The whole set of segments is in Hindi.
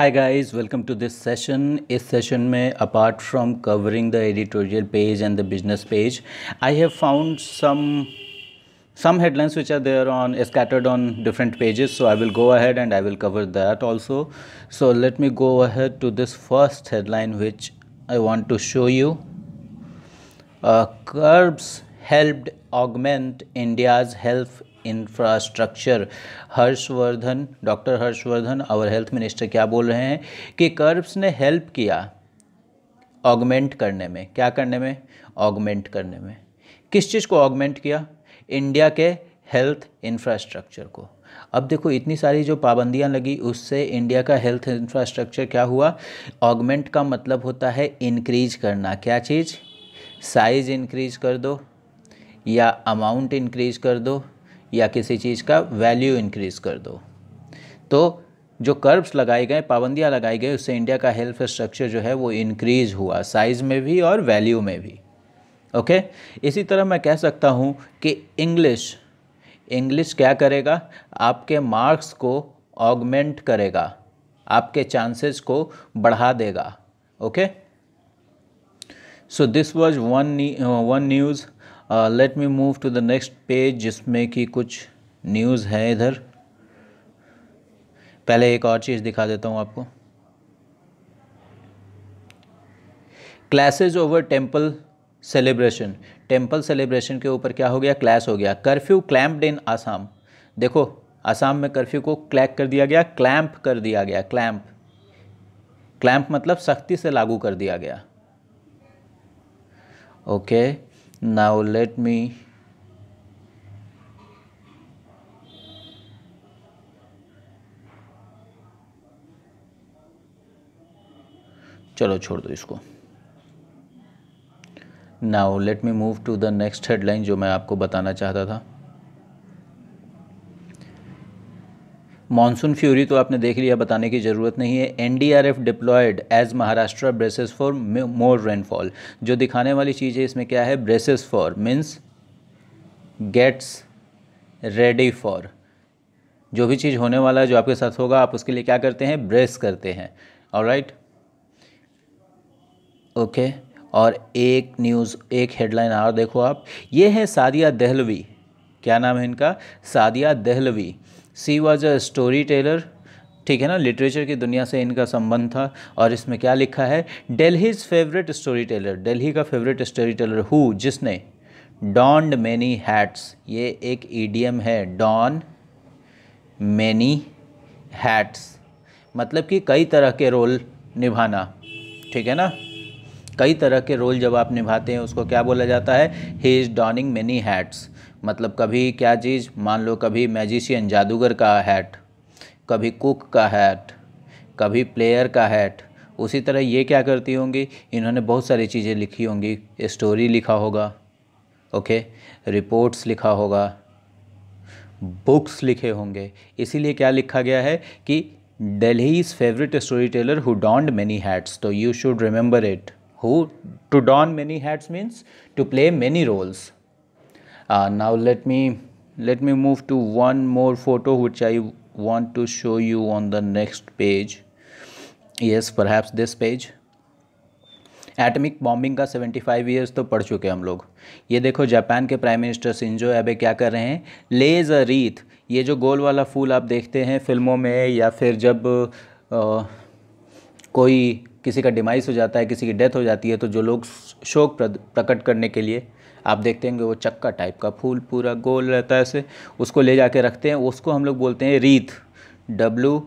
Hi guys, welcome to this session. this session, में apart from covering the editorial page and the business page, I have found some some headlines which are there on scattered on different pages so i will go ahead and i will cover that also so let me go ahead to this first headline which i want to show you uh, curbs helped augment india's health infrastructure Harshvardhan doctor Harshvardhan और हेल्थ मिनिस्टर क्या बोल रहे हैं कि कर्ब्स ने हेल्प किया ऑगमेंट करने में क्या करने में ऑगमेंट करने में किस चीज़ को ऑगमेंट किया इंडिया के हेल्थ इंफ्रास्ट्रक्चर को अब देखो इतनी सारी जो पाबंदियां लगी उससे इंडिया का हेल्थ इंफ्रास्ट्रक्चर क्या हुआ ऑगमेंट का मतलब होता है इंक्रीज करना क्या चीज़ साइज़ इंक्रीज कर दो या अमाउंट इंक्रीज कर दो या किसी चीज़ का वैल्यू इंक्रीज कर दो तो जो कर्ब्स लगाए गए पाबंदियाँ लगाई गई उससे इंडिया का हेल्थ स्ट्रक्चर जो है वो इनक्रीज़ हुआ साइज़ में भी और वैल्यू में भी ओके okay? इसी तरह मैं कह सकता हूँ कि इंग्लिश इंग्लिश क्या करेगा आपके मार्क्स को ऑगमेंट करेगा आपके चांसेस को बढ़ा देगा okay so this was one one news let me move to the next page जिसमें कि कुछ न्यूज़ है इधर पहले एक और चीज़ दिखा देता हूँ आपको classes over temple celebration temple celebration के ऊपर क्या हो गया क्लैश हो गया कर्फ्यू क्लैम्पड इन आसाम देखो आसाम में कर्फ्यू को क्लैक कर दिया गया क्लैम्प कर दिया गया क्लैम्प क्लैम्प मतलब सख्ती से लागू कर दिया गया okay okay. now let me चलो छोड़ दो इसको now let me move to the next headline जो मैं आपको बताना चाहता था मानसून फ्यूरी तो आपने देख लिया बताने की ज़रूरत नहीं है NDRF deployed as Maharashtra braces for more rainfall जो दिखाने वाली चीज़ है इसमें क्या है braces for means gets ready for जो भी चीज़ होने वाला है जो आपके साथ होगा आप उसके लिए क्या करते हैं ब्रेस करते हैं और राइट ओके और एक न्यूज़ एक हेडलाइन और देखो आप ये है सादिया दहलवी क्या नाम है इनका Sadia Dehlvi she was a story teller ठीक है ना लिटरेचर की दुनिया से इनका संबंध था और इसमें क्या लिखा है Delhi's favourite story teller Delhi का फेवरेट स्टोरी टेलर हु जिसने डॉन्ड मैनी हैट्स ये एक ईडीएम है डॉन मैनी हैट्स मतलब कि कई तरह के रोल निभाना ठीक है ना कई तरह के रोल जब आप निभाते हैं उसको क्या बोला जाता है he is donning many hats मतलब कभी क्या चीज़ मान लो कभी मैजिशियन जादूगर का हैट कभी कुक का हैट कभी प्लेयर का हैट उसी तरह ये क्या करती होंगी इन्होंने बहुत सारी चीज़ें लिखी होंगी स्टोरी लिखा होगा ओके रिपोर्ट्स लिखा होगा बुक्स लिखे होंगे इसीलिए क्या लिखा गया है कि Delhi's favourite story teller who donned many hats तो you should remember it who to don many hats means to play many roles Uh, now let me let me move to one more photo which I want to show you on the next page yes perhaps this page atomic bombing का 75 ईयर्स तो पढ़ चुके हम लोग ये देखो जापान के प्राइम मिनिस्टर सिंजो एबे क्या कर रहे हैं लेज अ रीथ ये जो गोल वाला फूल आप देखते हैं फिल्मों में या फिर जब आ, कोई किसी का डिमाइस हो जाता है किसी की डेथ हो जाती है तो जो लोग शोक प्रकट करने के लिए आप देखते होंगे वो चक्का टाइप का फूल पूरा गोल रहता है ऐसे उसको ले जा रखते हैं उसको हम लोग बोलते हैं wreath W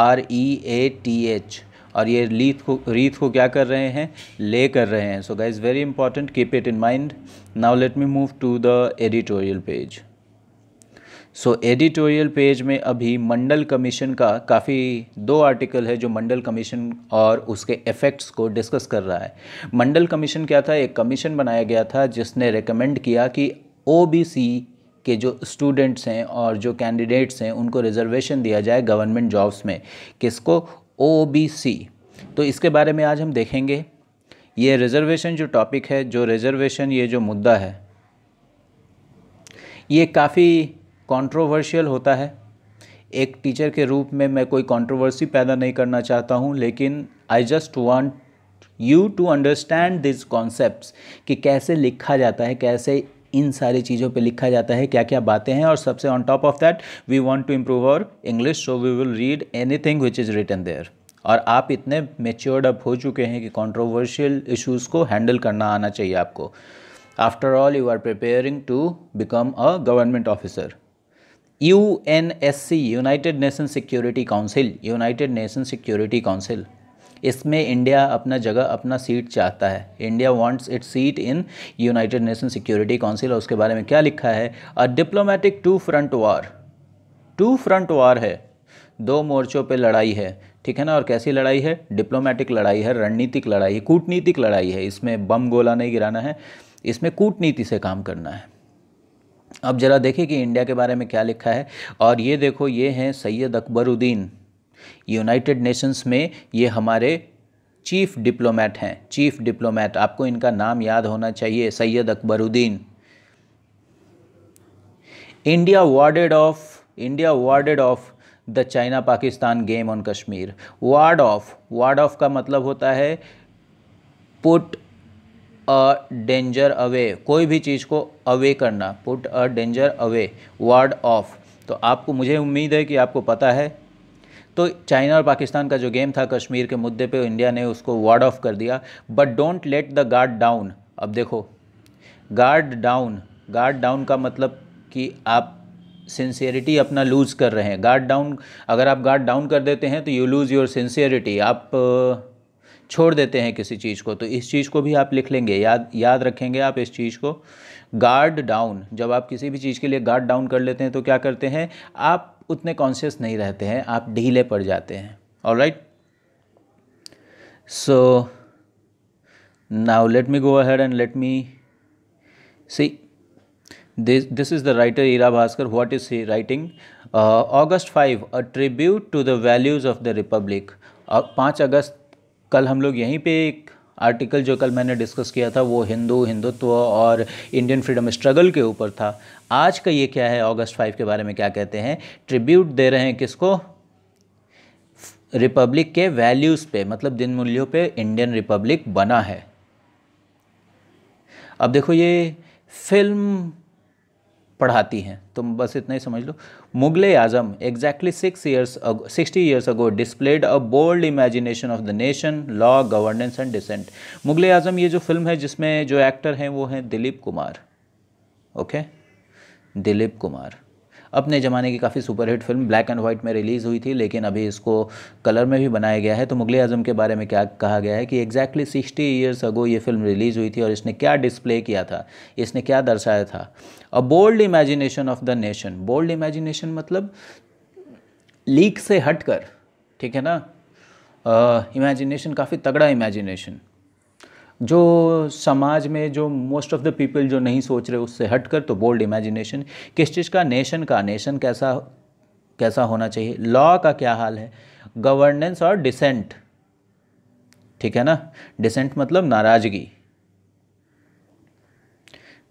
R E A T H और ये रीथ को रीत को क्या कर रहे हैं ले कर रहे हैं so guys very important keep it in mind now let me move to the editorial page so editorial page में अभी मंडल कमीशन का काफ़ी दो आर्टिकल है जो मंडल कमीशन और उसके इफ़ेक्ट्स को डिस्कस कर रहा है मंडल कमीशन क्या था एक कमीशन बनाया गया था जिसने रिकमेंड किया कि ओ के जो स्टूडेंट्स हैं और जो कैंडिडेट्स हैं उनको रिजर्वेशन दिया जाए गवर्नमेंट जॉब्स में किसको ओ तो इसके बारे में आज हम देखेंगे ये रिजर्वेशन जो टॉपिक है जो रिजर्वेशन ये जो मुद्दा है ये काफ़ी कंट्रोवर्शियल होता है एक टीचर के रूप में मैं कोई कंट्रोवर्सी पैदा नहीं करना चाहता हूँ लेकिन I just want you to understand this concept कि कैसे लिखा जाता है कैसे इन सारी चीज़ों पे लिखा जाता है क्या क्या बातें हैं और सबसे on top of that we want to improve our English so we will read anything which is written there और आप इतने मेच्योर्ड अप हो चुके हैं कि कंट्रोवर्शियल इश्यूज़ को हैंडल करना आना चाहिए आपको after all you are preparing to become a government officer U N S C United Nation Security Council United Nation Security Council इसमें इंडिया अपना जगह अपना सीट चाहता है India wants it seat in United Nation Security Council और उसके बारे में क्या लिखा है a diplomatic two front war two front war है दो मोर्चों पे लड़ाई है ठीक है ना और कैसी लड़ाई है डिप्लोमेटिक लड़ाई है रणनीतिक लड़ाई है कूटनीतिक लड़ाई है इसमें बम गोला नहीं गिराना है इसमें कूटनीति से काम करना है अब ज़रा देखिए कि इंडिया के बारे में क्या लिखा है और ये देखो ये हैं सैयद अकबरुद्दीन यूनाइटेड नेशंस में ये हमारे चीफ डिप्लोमेट हैं चीफ डिप्लोमेट आपको इनका नाम याद होना चाहिए Syed Akbaruddin India warded off India warded off the China Pakistan game on Kashmir ward off ward off का मतलब होता है पुट अ डेंजर अवे कोई भी चीज़ को अवे करना put a danger away ward off तो आपको मुझे उम्मीद है कि आपको पता है तो चाइना और पाकिस्तान का जो गेम था कश्मीर के मुद्दे पे इंडिया ने उसको वार्ड ऑफ कर दिया but don't let the guard down अब देखो गार्ड डाउन गार्ड डाउन का मतलब कि आप सिंसियरिटी अपना लूज़ कर रहे हैं गार्ड डाउन अगर आप गार्ड डाउन कर देते हैं तो यू लूज़ योर सिंसियरिटी आप छोड़ देते हैं किसी चीज़ को तो इस चीज़ को भी आप लिख लेंगे याद याद रखेंगे आप इस चीज़ को गार्ड डाउन जब आप किसी भी चीज़ के लिए गार्ड डाउन कर लेते हैं तो क्या करते हैं आप उतने कॉन्शियस नहीं रहते हैं आप ढीले पड़ जाते हैं all right so now let me go ahead and let me see this this is the writer Ira Bhaskar what is he writing August five a tribute to the values of the republic पाँच अगस्त कल हम लोग यहीं पे एक आर्टिकल जो कल मैंने डिस्कस किया था वो हिंदू हिंदुत्व और इंडियन फ्रीडम स्ट्रगल के ऊपर था आज का ये क्या है अगस्त फाइव के बारे में क्या कहते हैं ट्रिब्यूट दे रहे हैं किसको रिपब्लिक के वैल्यूज़ पे मतलब दिन मूल्यों पे इंडियन रिपब्लिक बना है अब देखो ये फिल्म पढ़ाती हैं तुम बस इतना ही समझ लो Mughal Azam exactly six years sixty years ago displayed a bold imagination of the nation law governance and dissent Mughal Azam ये जो फिल्म है जिसमें जो एक्टर हैं वो हैं दिलीप कुमार ओके okay? दिलीप कुमार अपने ज़माने की काफ़ी superhit film black and white में रिलीज़ हुई थी लेकिन अभी इसको कलर में भी बनाया गया है तो मुगल आजम के बारे में क्या कहा गया है कि एग्जैक्टली सिक्सटी ईयर्स अगो ये फिल्म रिलीज़ हुई थी और इसने क्या डिस्प्ले किया था इसने क्या दर्शाया था a bold imagination of the nation bold imagination मतलब लीक से हटकर ठीक है ना इमेजिनेशन uh, काफ़ी तगड़ा इमेजिनेशन जो समाज में जो मोस्ट ऑफ द पीपल जो नहीं सोच रहे उससे हटकर तो बोल्ड इमेजिनेशन किस चीज़ का नेशन का नेशन कैसा कैसा होना चाहिए लॉ का क्या हाल है गवर्नेंस और डिसेंट ठीक है ना डिसेंट मतलब नाराज़गी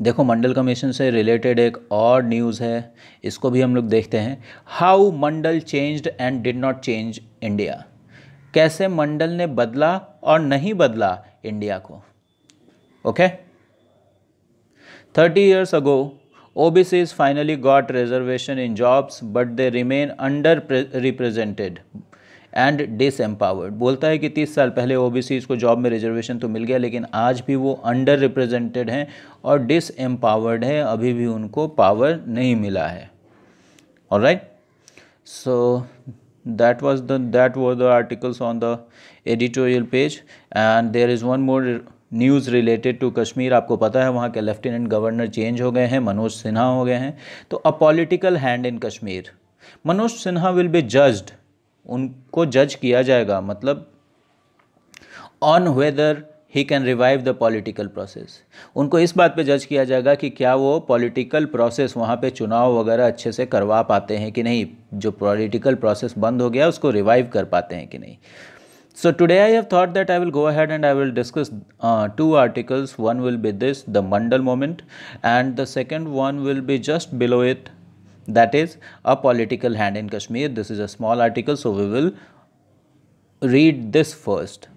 देखो मंडल कमीशन से रिलेटेड एक और न्यूज़ है इसको भी हम लोग देखते हैं how Mandal changed and did not change India कैसे मंडल ने बदला और नहीं बदला इंडिया को okay thirty years ago finally got reservation in jobs but they remain underrepresented and disempowered बोलता है कि तीस साल पहले ओ को जॉब में रिजर्वेशन तो मिल गया लेकिन आज भी वो अंडर रिप्रेजेंटेड हैं और डिसम्पावर्ड है अभी भी उनको पावर नहीं मिला है और right so that was the that were the articles on the editorial page and there is one more news related to Kashmir आपको पता है वहाँ के लेफ्टिनेंट गवर्नर चेंज हो गए हैं मनोज सिन्हा हो गए हैं तो a political hand in Kashmir Manoj Sinha will be judged उनको जज किया जाएगा मतलब on whether he can revive the political process उनको इस बात पे जज किया जाएगा कि क्या वो पॉलिटिकल प्रोसेस वहाँ पे चुनाव वगैरह अच्छे से करवा पाते हैं कि नहीं जो पॉलिटिकल प्रोसेस बंद हो गया उसको रिवाइव कर पाते हैं कि नहीं so today I have thought that I will go head and I will discuss two articles one will be this the Mandal moment and the second one will be just below it that is a political hand in Kashmir this is a small article so we will read this first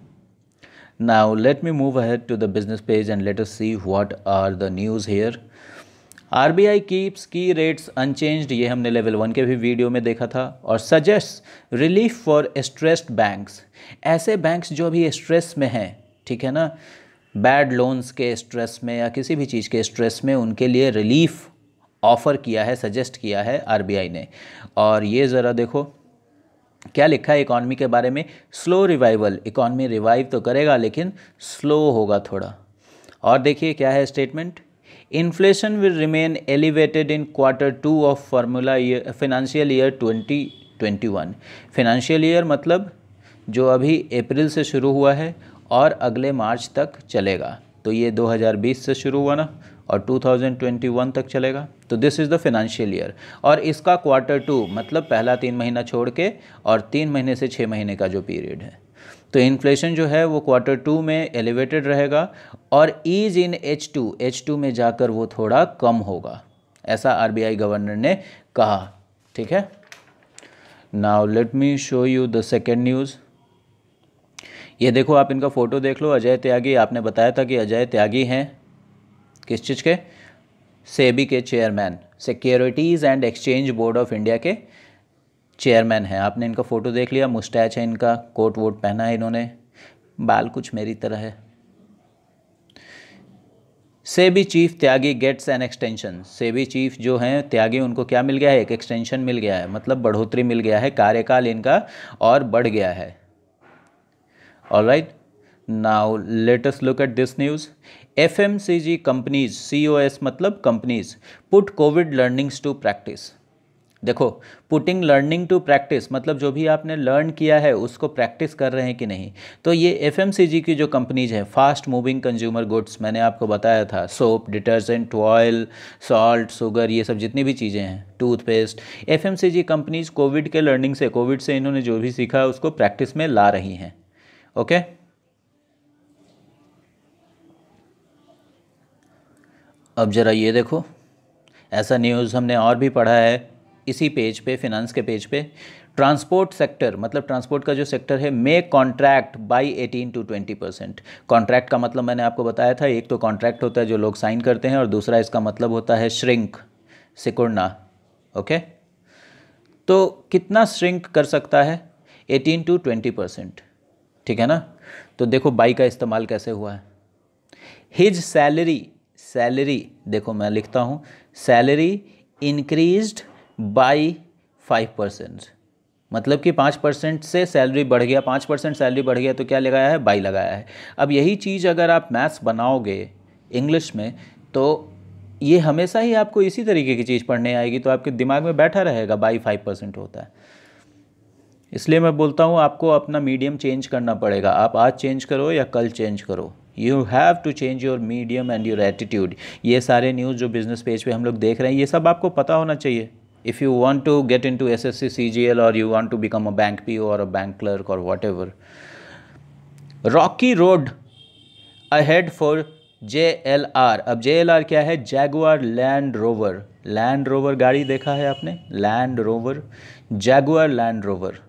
Now let me move ahead to the business page and let us see what are the news here. I keeps key rates unchanged ये हमने लेवल वन के भी वीडियो में देखा था और suggest relief for stressed banks ऐसे बैंक्स जो अभी स्ट्रेस में हैं ठीक है ना बैड लोन्स के स्ट्रेस में या किसी भी चीज़ के स्ट्रेस में उनके लिए रिलीफ ऑफ़र किया है सजेस्ट किया है आर बी आई ने और ये ज़रा देखो क्या लिखा है इकॉनमी के बारे में स्लो रिवाइवल इकॉनमी रिवाइव तो करेगा लेकिन स्लो होगा थोड़ा और देखिए क्या है statement inflation will remain elevated in quarter two of formula year financial year twenty twenty one financial year मतलब जो अभी अप्रैल से शुरू हुआ है और अगले मार्च तक चलेगा तो ये 2020 से शुरू हुआ ना और 2021 तक चलेगा तो this is the financial year और इसका क्वार्टर टू मतलब पहला तीन महीना छोड़ के और तीन महीने से छः महीने का जो पीरियड है तो इन्फ्लेशन जो है वो क्वार्टर टू में एलिवेटेड रहेगा और ease in H two H two में जाकर वो थोड़ा कम होगा ऐसा आई गवर्नर ने कहा ठीक है now let me show you the second news ये देखो आप इनका फ़ोटो देख लो अजय त्यागी आपने बताया था कि अजय त्यागी हैं किस चीज़ के सेबी के chairman securities and exchange board of India के चेयरमैन हैं आपने इनका फ़ोटो देख लिया मुस्टैच है इनका कोट वोट पहना है इन्होंने बाल कुछ मेरी तरह है SEBI chief Tyagi gets an extension SEBI chief जो हैं त्यागी उनको क्या मिल गया है एक एक्सटेंशन मिल गया है मतलब बढ़ोतरी मिल गया है कार्यकाल इनका और बढ़ गया है all right now latest look at this news F M C G companies C O S मतलब companies put covid learnings to practice देखो पुटिंग लर्निंग टू प्रैक्टिस मतलब जो भी आपने लर्न किया है उसको प्रैक्टिस कर रहे हैं कि नहीं तो ये एफ एम सी जी की जो कंपनीज हैं फास्ट मूविंग कंज्यूमर गुड्स मैंने आपको बताया था soap detergent oil salt sugar ये सब जितनी भी चीज़ें हैं toothpaste F M C G companies covid के लर्निंग से कोविड से इन्होंने जो भी सीखा है उसको प्रैक्टिस में ला रही हैं ओके okay? अब ज़रा ये देखो ऐसा न्यूज़ हमने और भी पढ़ा है इसी पेज पे फिनंस के पेज पे ट्रांसपोर्ट सेक्टर मतलब ट्रांसपोर्ट का जो सेक्टर है may contract by 18 to 20 percent contract का मतलब मैंने आपको बताया था एक तो कॉन्ट्रैक्ट होता है जो लोग साइन करते हैं और दूसरा इसका मतलब होता है श्रिंक सिकुड़ना ओके तो कितना श्रिंक कर सकता है 18 टू 20 परसेंट ठीक है ना तो देखो बाई का इस्तेमाल कैसे हुआ है हिज सैलरी सैलरी देखो मैं लिखता हूँ salary increased by five percent मतलब कि पाँच परसेंट से सैलरी बढ़ गया पाँच परसेंट सैलरी बढ़ गया तो क्या लगाया है बाई लगाया है अब यही चीज़ अगर आप मैथ्स बनाओगे इंग्लिश में तो ये हमेशा ही आपको इसी तरीके की चीज़ पढ़ने आएगी तो आपके दिमाग में बैठा रहेगा बाई फाइव परसेंट होता है इसलिए मैं बोलता हूँ आपको अपना मीडियम चेंज करना पड़ेगा आप आज चेंज करो या कल चेंज करो you have to change your medium and your attitude ये सारे न्यूज़ जो बिजनेस पेज पे हम लोग देख रहे हैं ये सब आपको पता होना चाहिए if you want to get into S S C C G L और you want to become a bank P O और अ बैंक क्लर्क और ever rocky road for J L R अब जे एल आर क्या है Jaguar Land Rover Land Rover गाड़ी देखा है आपने Land Rover Jaguar Land Rover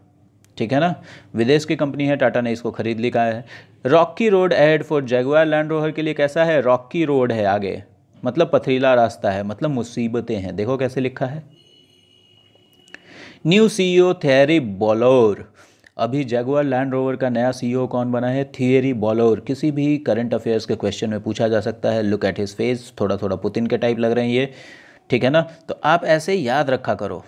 ठीक है ना विदेश की कंपनी है टाटा ने इसको खरीद लिखा है rocky road ahead for Jaguar Land Rover के लिए कैसा है रॉकी रोड है आगे मतलब पथरीला रास्ता है मतलब मुसीबतें हैं देखो कैसे लिखा है न्यू सीईओ थियरी बॉलोर अभी जगुआर लैंड रोवर का नया सीईओ e कौन बना है थियरी बॉलोर किसी भी करंट अफेयर्स के क्वेश्चन में पूछा जा सकता है लुक एट हिज फेस थोड़ा थोड़ा पुतिन के टाइप लग रहे हैं ये ठीक है ना तो आप ऐसे याद रखा करो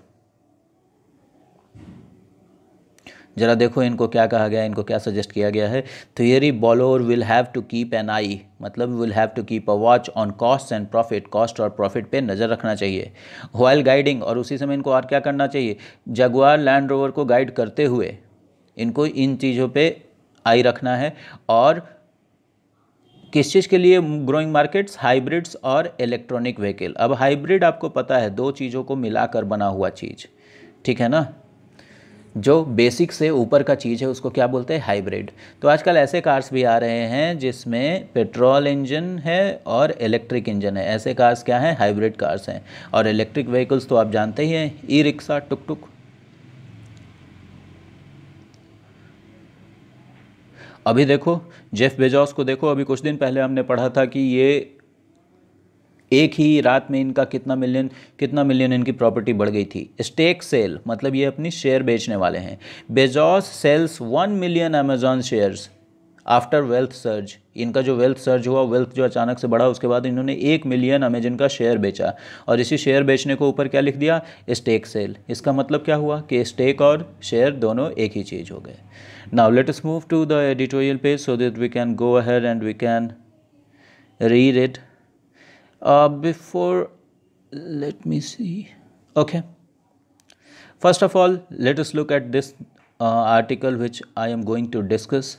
ज़रा देखो इनको क्या कहा गया इनको क्या सजेस्ट किया गया है Thierry Bollore will have to keep an eye मतलब will have to keep a watch on cost and profit cost और प्रॉफिट पे नज़र रखना चाहिए वाइल गाइडिंग और उसी समय इनको और क्या करना चाहिए जगुआर लैंड रोवर को गाइड करते हुए इनको इन चीज़ों पर आई रखना है और किस चीज़ के लिए ग्रोइंग मार्केट्स हाइब्रिड्स और इलेक्ट्रॉनिक व्हीकल अब हाइब्रिड आपको पता है दो चीज़ों को मिलाकर बना हुआ चीज़ ठीक है ना जो बेसिक से ऊपर का चीज़ है उसको क्या बोलते हैं हाइब्रिड तो आजकल ऐसे कार्स भी आ रहे हैं जिसमें पेट्रोल इंजन है और इलेक्ट्रिक इंजन है ऐसे कार्स क्या हैं हाइब्रिड कार्स हैं और इलेक्ट्रिक व्हीकल्स तो आप जानते ही हैं ई रिक्शा टुक टुक अभी देखो जेफ बेजॉस को देखो अभी कुछ दिन पहले हमने पढ़ा था कि ये एक ही रात में इनका कितना मिलियन कितना मिलियन इनकी प्रॉपर्टी बढ़ गई थी स्टेक सेल मतलब ये अपनी शेयर बेचने वाले हैं Bezos sells one million Amazon shares after wealth surge इनका जो वेल्थ सर्ज हुआ वेल्थ जो अचानक से बढ़ा उसके बाद इन्होंने एक मिलियन अमेजन का शेयर बेचा और इसी शेयर बेचने को ऊपर क्या लिख दिया स्टेक सेल इसका मतलब क्या हुआ कि स्टेक और शेयर दोनों एक ही चीज़ हो गए now let us move to the editorial page so that we can go ahead and we can reread uh, before let me see okay first of all let us look at this uh, article which i am going to discuss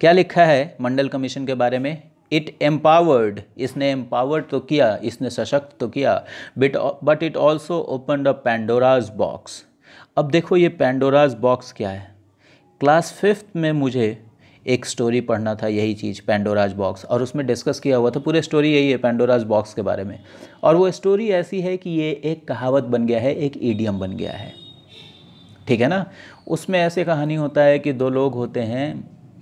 क्या लिखा है मंडल कमीशन के बारे में इट एम्पावर्ड इसने एम्पावर्ड तो किया इसने सशक्त तो किया bit but it also open the Pandora's box अब देखो ये पैंडोराज बॉक्स क्या है क्लास फिफ्थ में मुझे एक स्टोरी पढ़ना था यही चीज़ पेंडोराज बॉक्स और उसमें डिस्कस किया हुआ था पूरे स्टोरी यही है पेंडोराज बॉक्स के बारे में और वो स्टोरी ऐसी है कि ये एक कहावत बन गया है एक ईडियम बन गया है ठीक है ना उसमें ऐसे कहानी होता है कि दो लोग होते हैं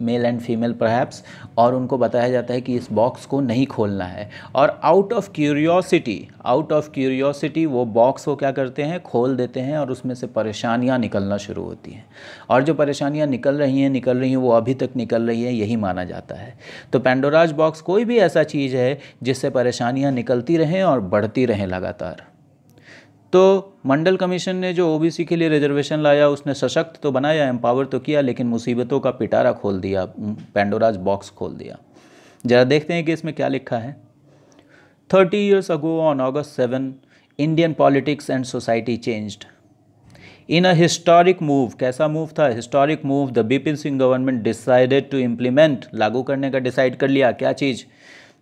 मेल एंड फीमेल परहैप्स और उनको बताया जाता है कि इस बॉक्स को नहीं खोलना है और out of curiosity out of curiosity वो बॉक्स को क्या करते हैं खोल देते हैं और उसमें से परेशानियाँ निकलना शुरू होती हैं और जो परेशानियाँ निकल रही हैं निकल रही हैं वो अभी तक निकल रही हैं यही माना जाता है तो पेंडोराज बॉक्स कोई भी ऐसा चीज़ है जिससे परेशानियाँ निकलती रहें और बढ़ती रहें लगातार तो मंडल कमीशन ने जो ओबीसी के लिए रिजर्वेशन लाया उसने सशक्त तो बनाया एम्पावर तो किया लेकिन मुसीबतों का पिटारा खोल दिया पेंडोराज बॉक्स खोल दिया ज़रा देखते हैं कि इसमें क्या लिखा है thirty years ago on August seven Indian politics and society changed in a historic move कैसा मूव था historic move the Bipin Singh government decided to implement लागू करने का डिसाइड कर लिया क्या चीज़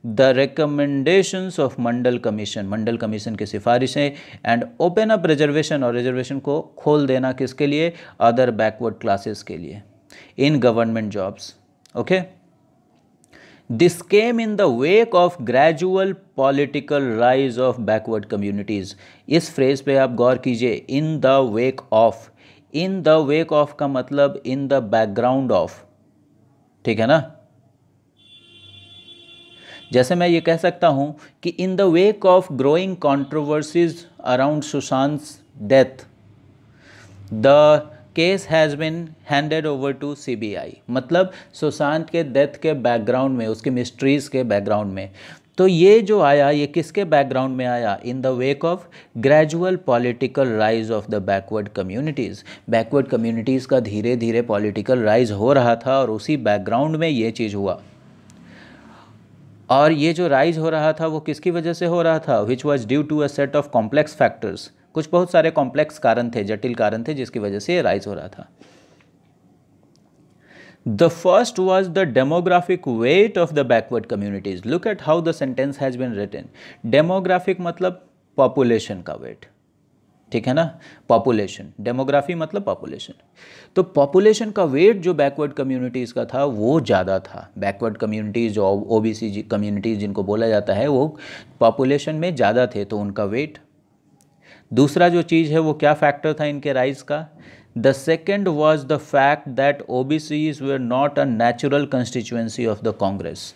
the recommendations of Mandal commission Mandal commission की सिफारिशें एंड ओपन अप रिजर्वेशन और रिजर्वेशन को खोल देना किसके लिए अदर बैकवर्ड क्लासेस के लिए in government jobs okay this came in the wake of gradual political rise of backward communities इस फ्रेज पे आप गौर कीजिए in the wake of in the wake of का मतलब इन द बैकग्राउंड ऑफ ठीक है ना जैसे मैं ये कह सकता हूँ कि in the wake of growing controversies around Sushant death the case has been handed over to C मतलब सुशांत के डेथ के बैकग्राउंड में उसकी मिस्ट्रीज़ के बैकग्राउंड में तो ये जो आया ये किसके बैकग्राउंड में आया in the wake of gradual political rise of the backward communities backward communities का धीरे धीरे पॉलिटिकल राइज हो रहा था और उसी बैकग्राउंड में ये चीज़ हुआ और ये जो राइज हो रहा था वो किसकी वजह से हो रहा था which was due to a set of complex factors कुछ बहुत सारे कॉम्प्लेक्स कारण थे जटिल कारण थे जिसकी वजह से ये राइज हो रहा था the first was the demographic weight of the backward communities look at how the sentence has been written demographic मतलब पॉपुलेशन का वेट ठीक है ना पॉपुलेशन डेमोग्राफी मतलब पॉपुलेशन तो पॉपुलेशन का वेट जो बैकवर्ड कम्युनिटीज़ का था वो ज़्यादा था बैकवर्ड कम्युनिटीज़ जो ओ बी सी कम्युनिटीज़ जिनको बोला जाता है वो पॉपुलेशन में ज़्यादा थे तो उनका वेट दूसरा जो चीज़ है वो क्या फैक्टर था इनके राइज का the second was the fact that O B Cs were not a natural constituency of the Congress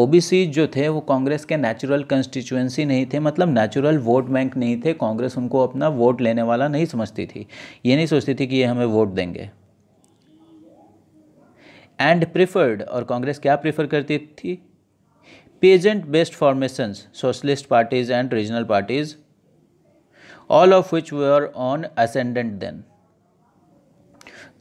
OBC जो थे वो कांग्रेस के नेचुरल कंस्टिट्यूएंसी नहीं थे मतलब नेचुरल वोट बैंक नहीं थे कांग्रेस उनको अपना वोट लेने वाला नहीं समझती थी ये नहीं सोचती थी कि ये हमें वोट देंगे एंड प्रिफर्ड और कांग्रेस क्या प्रिफर करती थी peasant based formations socialist parties and regional parties all of which were on ascendant than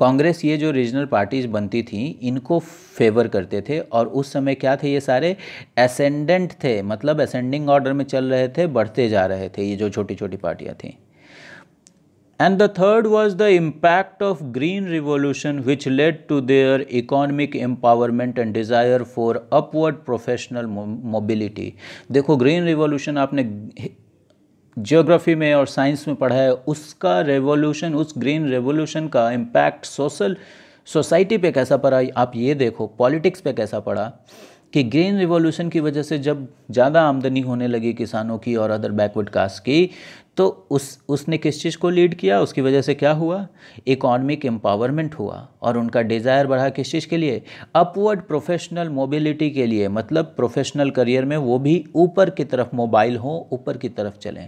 Congress ये जो रीजनल पार्टीज बनती थी इनको फेवर करते थे और उस समय क्या थे ये सारे असेंडेंट थे मतलब असेंडिंग ऑर्डर में चल रहे थे बढ़ते जा रहे थे ये जो छोटी छोटी पार्टियाँ थी and the third was the impact of green revolution which led to their economic empowerment and desire for upward professional mobility देखो ग्रीन रिवोल्यूशन आपने जियोग्राफी में और साइंस में पढ़ा है उसका रेवोल्यूशन उस ग्रीन रेवोल्यूशन का इम्पैक्ट सोशल सोसाइटी पे कैसा पड़ा आप ये देखो पॉलिटिक्स पे कैसा पड़ा कि ग्रीन रिवॉल्यूशन की वजह से जब ज़्यादा आमदनी होने लगी किसानों की और अदर बैकवर्ड कास्ट की तो उस उसने किस चीज़ को लीड किया उसकी वजह से क्या हुआ इकोनॉमिक एम्पावरमेंट हुआ और उनका डिज़ायर बढ़ा किस चीज़ के लिए अपवर्ड प्रोफेशनल मोबिलिटी के लिए मतलब प्रोफेशनल करियर में वो भी ऊपर की तरफ मोबाइल हों ऊपर की तरफ चलें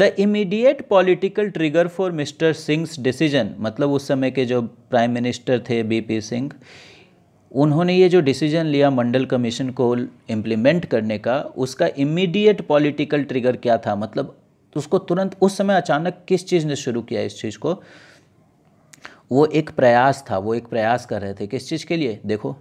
the immediate political trigger for mister Singh's decision मतलब उस समय के जो प्राइम मिनिस्टर थे बीपी सिंह उन्होंने ये जो डिसीजन लिया मंडल कमीशन को इम्प्लीमेंट करने का उसका इमीडिएट पॉलिटिकल ट्रिगर क्या था मतलब उसको तुरंत उस समय अचानक किस चीज़ ने शुरू किया इस चीज़ को वो एक प्रयास था वो एक प्रयास कर रहे थे किस चीज़ के लिए देखो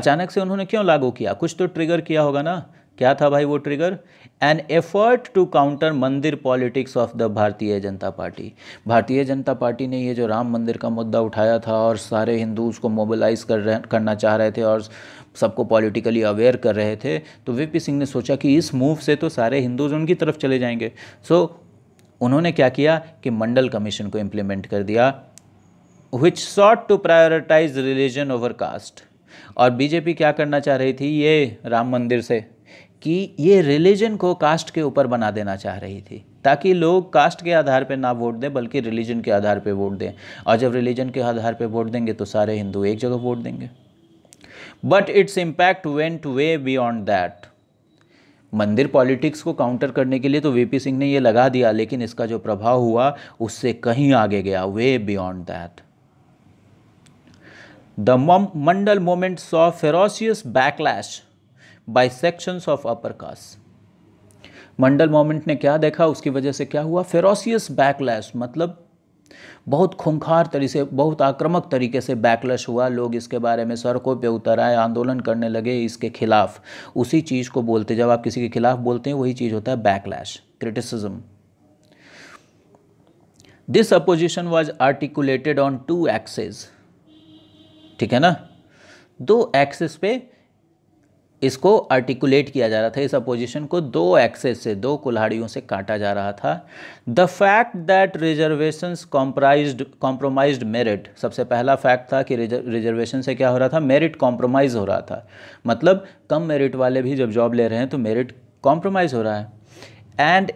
अचानक से उन्होंने क्यों लागू किया कुछ तो ट्रिगर किया होगा ना क्या था भाई वो trigger an effort to counter mandir politics of the Bharatiya Janata party भारतीय जनता पार्टी ने ये जो राम मंदिर का मुद्दा उठाया था और सारे हिंदू उसको मोबिलाइज कर रहे करना चाह रहे थे और सबको पॉलिटिकली अवेयर कर रहे थे तो वीपी सिंह ने सोचा कि इस मूव से तो सारे हिंदूज उनकी तरफ चले जाएंगे सो so, उन्होंने क्या किया कि मंडल कमीशन को इम्प्लीमेंट कर दिया which sought to prioritize religion over caste और बीजेपी क्या करना चाह रही थी ये राम मंदिर से कि ये रिलीजन को कास्ट के ऊपर बना देना चाह रही थी ताकि लोग कास्ट के आधार पर ना वोट दें बल्कि रिलीजन के आधार पर वोट दें और जब रिलीजन के आधार पर वोट देंगे तो सारे हिंदू एक जगह वोट देंगे but its impact went way beyond that मंदिर पॉलिटिक्स को काउंटर करने के लिए तो वीपी सिंह ने ये लगा दिया लेकिन इसका जो प्रभाव हुआ उससे कहीं आगे गया way beyond that the Mandal moment saw ferocious backlash by sections of upper caste Mandal moment ने क्या देखा उसकी वजह से क्या हुआ फेरोसियस बैकलैश मतलब बहुत खूंखार तरीके से बहुत आक्रामक तरीके से बैकलैश हुआ लोग इसके बारे में सड़कों पे उतर आए आंदोलन करने लगे इसके खिलाफ उसी चीज़ को बोलते जब आप किसी के खिलाफ बोलते हैं वही चीज़ होता है backlash criticism this opposition was articulated on two axes ठीक है ना दो एक्सेस पे इसको आर्टिकुलेट किया जा रहा था इस अपोजिशन को दो एक्सेस से दो कुल्हाड़ियों से काटा जा रहा था the fact that reservation comprise compromise merit सबसे पहला फैक्ट था कि रिजर्वेशन से क्या हो रहा था मेरिट कॉम्प्रोमाइज हो रहा था मतलब कम मेरिट वाले भी जब जॉब ले रहे हैं तो मेरिट कॉम्प्रोमाइज हो रहा है and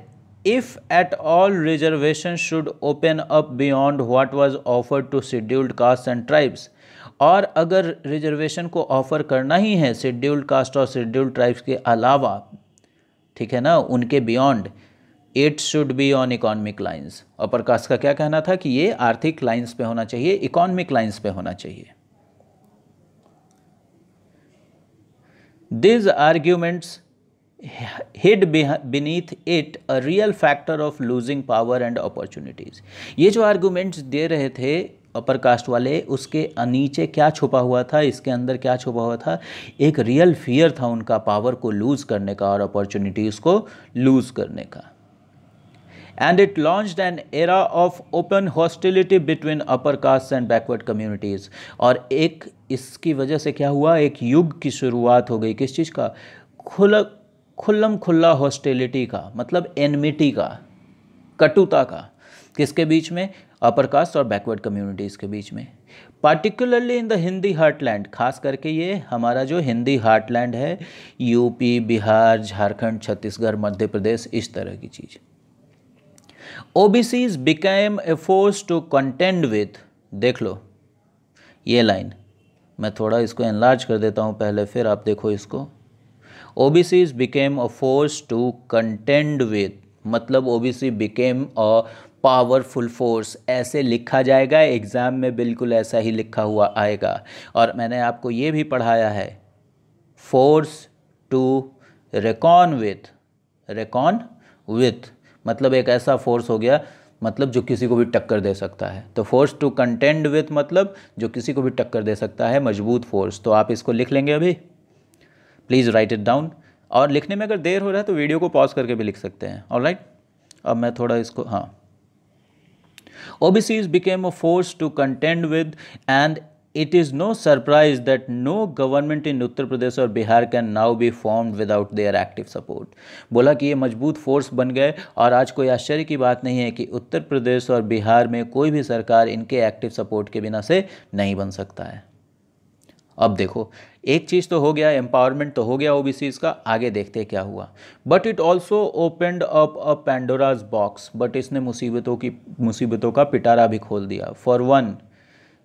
if at all reservation should open up beyond what was offered to scheduled castes and tribes और अगर रिजर्वेशन को ऑफ़र करना ही है शेड्यूल्ड कास्ट और शेड्यूल्ड ट्राइब्स के अलावा ठीक है ना उनके beyond it should be on economic lines upper caste का क्या कहना था कि ये आर्थिक लाइंस पे होना चाहिए इकोनॉमिक लाइंस पे होना चाहिए these arguments hid beneath it a real factor of losing power and opportunities ये जो आर्ग्यूमेंट्स दे रहे थे अपर कास्ट वाले उसके नीचे क्या छुपा हुआ था इसके अंदर क्या छुपा हुआ था एक रियल फियर था उनका पावर को लूज़ करने का और अपॉर्चुनिटीज़ को लूज़ करने का and it launched an era of open hostility between upper castes and backward communities और एक इसकी वजह से क्या हुआ एक युग की शुरुआत हो गई किस चीज़ का खुला खुल्लम खुल्ला हॉस्टेलिटी का मतलब एनमिटी का कटुता का किसके बीच में अपर कास्ट और बैकवर्ड कम्युनिटीज़ के बीच में particularly in the Hindi heartland खास करके ये हमारा जो हिंदी हार्टलैंड है यूपी बिहार झारखंड छत्तीसगढ़ मध्य प्रदेश इस तरह की चीज़ O B Cs became a force to contend with देख लो ये लाइन मैं थोड़ा इसको एनलार्ज कर देता हूँ पहले फिर आप देखो इसको O B Cs became a force to contend with मतलब O B C became a powerful force ऐसे लिखा जाएगा एग्ज़ाम में बिल्कुल ऐसा ही लिखा हुआ आएगा और मैंने आपको ये भी पढ़ाया है force to reckon with reckon with मतलब एक ऐसा फोर्स हो गया मतलब जो किसी को भी टक्कर दे सकता है तो फोर्स टू कंटेंड विथ मतलब जो किसी को भी टक्कर दे सकता है मजबूत फोर्स तो आप इसको लिख लेंगे अभी प्लीज़ राइट इट डाउन और लिखने में अगर देर हो रहा है तो वीडियो को पॉज करके भी लिख सकते हैं और राइट अब मैं थोड़ा इसको हाँ OBCs became a force to contend with and it is no surprise that no government in Uttar Pradesh और Bihar can now be formed without their active support बोला कि ये मजबूत फोर्स बन गए और आज कोई आश्चर्य की बात नहीं है कि उत्तर प्रदेश और बिहार में कोई भी सरकार इनके एक्टिव सपोर्ट के बिना से नहीं बन सकता है अब देखो एक चीज़ तो हो गया एम्पावरमेंट तो हो गया ओ का आगे देखते क्या हुआ but it also opened up a Pandora's box but इसने मुसीबतों की मुसीबतों का पिटारा भी खोल दिया फॉर वन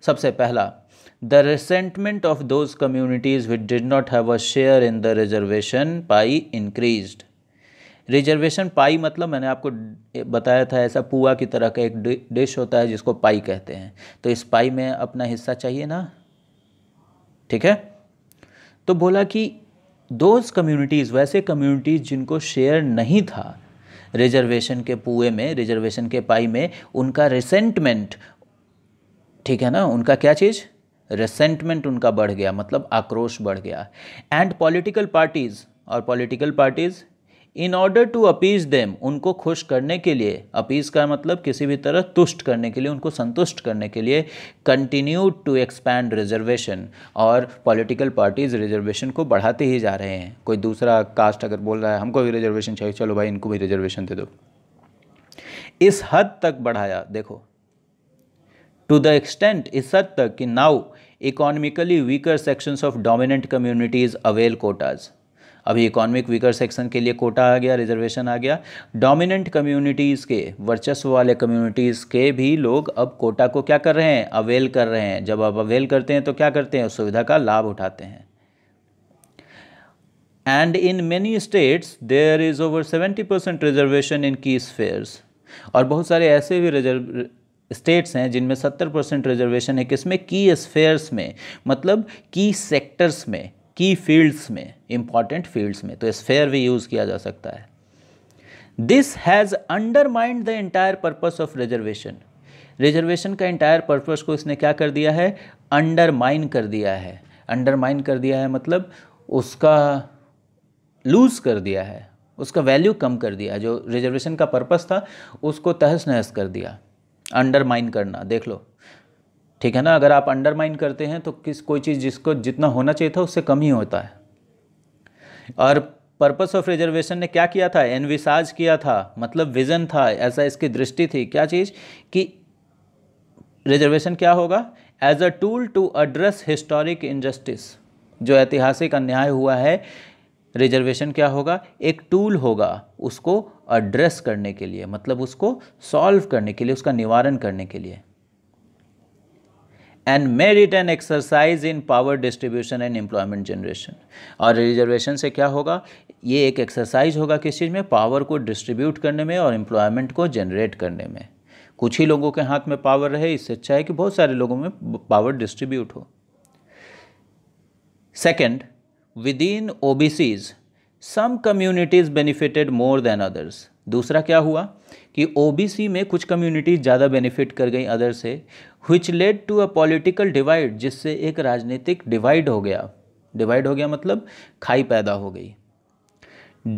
सबसे पहला the resentment of those communities which did not have a share in the reservation pie increase reservation pie मतलब मैंने आपको बताया था ऐसा पुआ की तरह का एक डिश होता है जिसको पाई कहते हैं तो इस पाई में अपना हिस्सा चाहिए ना ठीक है तो बोला कि दोज कम्युनिटीज़ वैसे कम्युनिटीज़ जिनको शेयर नहीं था रिजर्वेशन के पुए में रिजर्वेशन के पाई में उनका रिसेंटमेंट ठीक है ना उनका क्या चीज़ रिसेंटमेंट उनका बढ़ गया मतलब आक्रोश बढ़ गया एंड पॉलिटिकल पार्टीज़ और political parties in order to appease them उनको खुश करने के लिए अपीज का मतलब किसी भी तरह तुष्ट करने के लिए उनको संतुष्ट करने के लिए कंटिन्यू टू एक्सपैंड रिजर्वेशन और पॉलिटिकल पार्टीज रिजर्वेशन को बढ़ाते ही जा रहे हैं कोई दूसरा कास्ट अगर बोल रहा है हमको भी रिजर्वेशन चाहिए चलो भाई इनको भी रिजर्वेशन दे दो इस हद तक बढ़ाया देखो टू द एक्सटेंट इस हद तक कि now economically weaker sections of dominant communities avail quotas अभी इकोनॉमिक वीकर सेक्शन के लिए कोटा आ गया रिजर्वेशन आ गया डोमिनेंट कम्युनिटीज़ के वर्चस्व वाले कम्युनिटीज़ के भी लोग अब कोटा को क्या कर रहे हैं अवेल कर रहे हैं जब आप अवेल करते हैं तो क्या करते हैं उस सुविधा का लाभ उठाते हैं and in many states there is over seventy percent reservation in key sphere और बहुत सारे ऐसे भी रिजर्व स्टेट्स हैं जिनमें सत्तर परसेंट रिजर्वेशन है किसमें की स्फेयर्स में मतलब की सेक्टर्स में की फील्ड्स में इंपॉर्टेंट फील्ड्स में तो स्फेयर भी यूज़ किया जा सकता है this has undermined the entire purpose of reservation reservation का एंटायर पर्पज को इसने क्या कर दिया है अंडरमाइन कर दिया है अंडरमाइन कर दिया है मतलब उसका लूज़ कर दिया है उसका वैल्यू कम कर दिया जो रिजर्वेशन का पर्पज था उसको तहस नहस कर दिया अंडरमाइन करना देख लो ठीक है ना अगर आप अंडरमाइन करते हैं तो किस कोई चीज़ जिसको जितना होना चाहिए था उससे कम ही होता है और पर्पस ऑफ रिजर्वेशन ने क्या किया था एनविसाज किया था मतलब विज़न था ऐसा इसकी दृष्टि थी क्या चीज़ कि रिजर्वेशन क्या होगा as a tool to address historic injustice जो ऐतिहासिक अन्याय हुआ है रिजर्वेशन क्या होगा एक टूल होगा उसको एड्रेस करने के लिए मतलब उसको सॉल्व करने के लिए उसका निवारण करने के लिए and merit it an exercise in power distribution and employment generation और रिजर्वेशन से क्या होगा ये एक एक्सरसाइज होगा किस चीज़ में पावर को डिस्ट्रीब्यूट करने में और एम्प्लॉयमेंट को जनरेट करने में कुछ ही लोगों के हाथ में पावर रहे इससे अच्छा है कि बहुत सारे लोगों में पावर डिस्ट्रीब्यूट हो second within O B Cs some communities benefited more than others दूसरा क्या हुआ कि ओबीसी में कुछ कम्युनिटीज़ ज़्यादा बेनिफिट कर गई अदर से हुच led to a political divide जिससे एक राजनीतिक डिवाइड हो गया डिवाइड हो गया मतलब खाई पैदा हो गई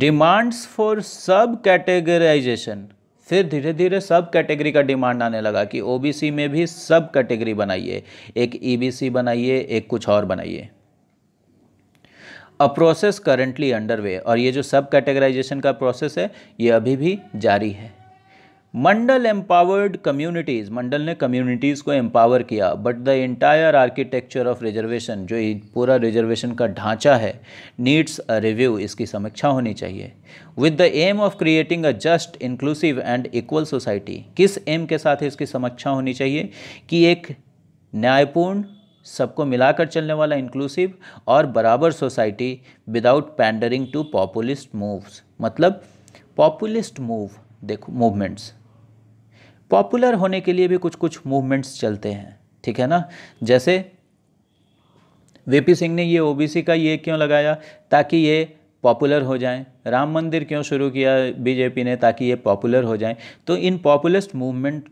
डिमांड्स फॉर सब कैटेगराइजेशन फिर धीरे धीरे सब कैटेगरी का डिमांड आने लगा कि ओबीसी में भी सब कैटेगरी बनाइए एक ईबीसी e बनाइए एक कुछ और बनाइए a process currently under way और ये जो सब कैटेगराइजेशन का प्रोसेस है ये अभी भी जारी है मंडल एम्पावर्ड कम्युनिटीज़ मंडल ने कम्युनिटीज़ को एम्पावर किया but the entire architecture of reservation जो पूरा रिजर्वेशन का ढांचा है नीड्स अ रिव्यू इसकी समीक्षा होनी चाहिए with the aim of creating a just inclusive and equal society किस एम के साथ इसकी समीक्षा होनी चाहिए कि एक न्यायपूर्ण सबको मिलाकर चलने वाला इंक्लूसिव और बराबर society without pandering to populist moves मतलब पॉपुलिस्ट मूव देखो मूवमेंट्स पॉपुलर होने के लिए भी कुछ कुछ मूवमेंट्स चलते हैं ठीक है ना जैसे वीपी सिंह ने ये ओबीसी का ये क्यों लगाया ताकि ये पॉपुलर हो जाएं राम मंदिर क्यों शुरू किया बीजेपी ने ताकि ये पॉपुलर हो जाएं तो इन पॉपुलिस्ट मूवमेंट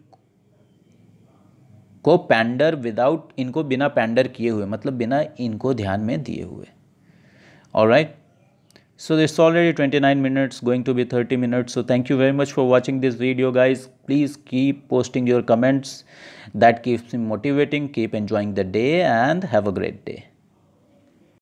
को पैंडर विदाउट इनको बिना पैंडर किए हुए मतलब बिना इनको ध्यान में दिए हुए और right So it's already 29 minutes going to be 30 minutes. So thank you very much for watching this video guys. Please keep posting your comments. That keeps me motivating. Keep enjoying the day and have a great day.